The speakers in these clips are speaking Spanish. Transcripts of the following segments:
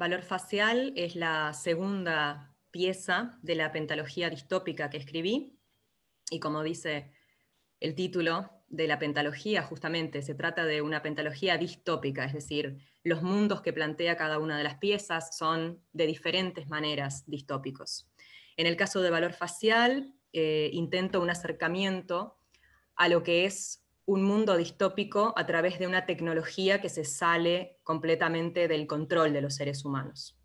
Valor facial es la segunda pieza de la pentalogía distópica que escribí y como dice el título de la pentalogía, justamente se trata de una pentalogía distópica, es decir, los mundos que plantea cada una de las piezas son de diferentes maneras distópicos. En el caso de valor facial, eh, intento un acercamiento a lo que es un mundo distópico a través de una tecnología que se sale completamente del control de los seres humanos.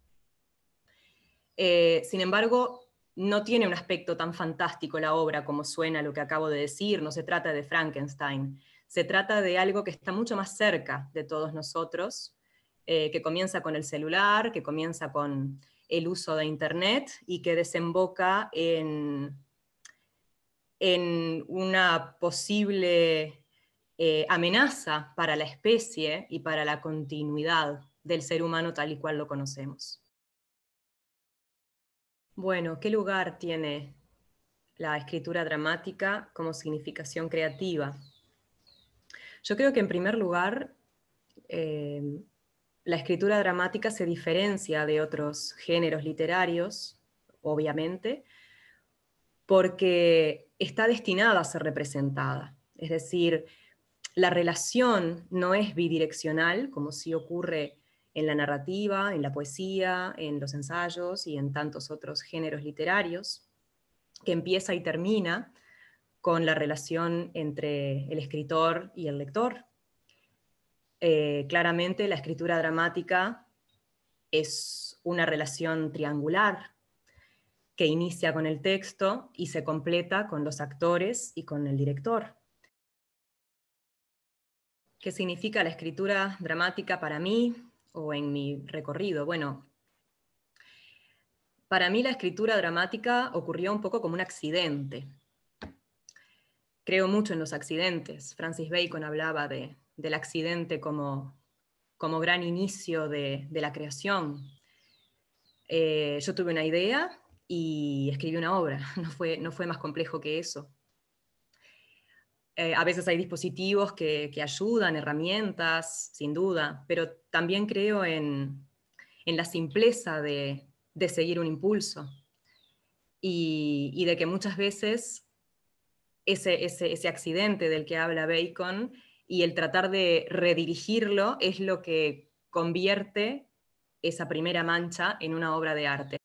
Eh, sin embargo, no tiene un aspecto tan fantástico la obra como suena lo que acabo de decir, no se trata de Frankenstein, se trata de algo que está mucho más cerca de todos nosotros, eh, que comienza con el celular, que comienza con el uso de Internet y que desemboca en, en una posible eh, amenaza para la especie y para la continuidad del ser humano tal y cual lo conocemos. Bueno, ¿qué lugar tiene la escritura dramática como significación creativa? Yo creo que en primer lugar, eh, la escritura dramática se diferencia de otros géneros literarios, obviamente, porque está destinada a ser representada. Es decir, la relación no es bidireccional, como sí ocurre en la narrativa, en la poesía, en los ensayos y en tantos otros géneros literarios, que empieza y termina con la relación entre el escritor y el lector. Eh, claramente la escritura dramática es una relación triangular que inicia con el texto y se completa con los actores y con el director. ¿Qué significa la escritura dramática para mí o en mi recorrido? Bueno, para mí la escritura dramática ocurrió un poco como un accidente. Creo mucho en los accidentes. Francis Bacon hablaba de, del accidente como, como gran inicio de, la creación. Eh, yo tuve una idea y escribí una obra, no fue, no fue más complejo que eso. Eh, a veces hay dispositivos que, ayudan, herramientas, sin duda, pero también creo en, la simpleza de, seguir un impulso y, de que muchas veces ese, ese, accidente del que habla Bacon y el tratar de redirigirlo es lo que convierte esa primera mancha en una obra de arte.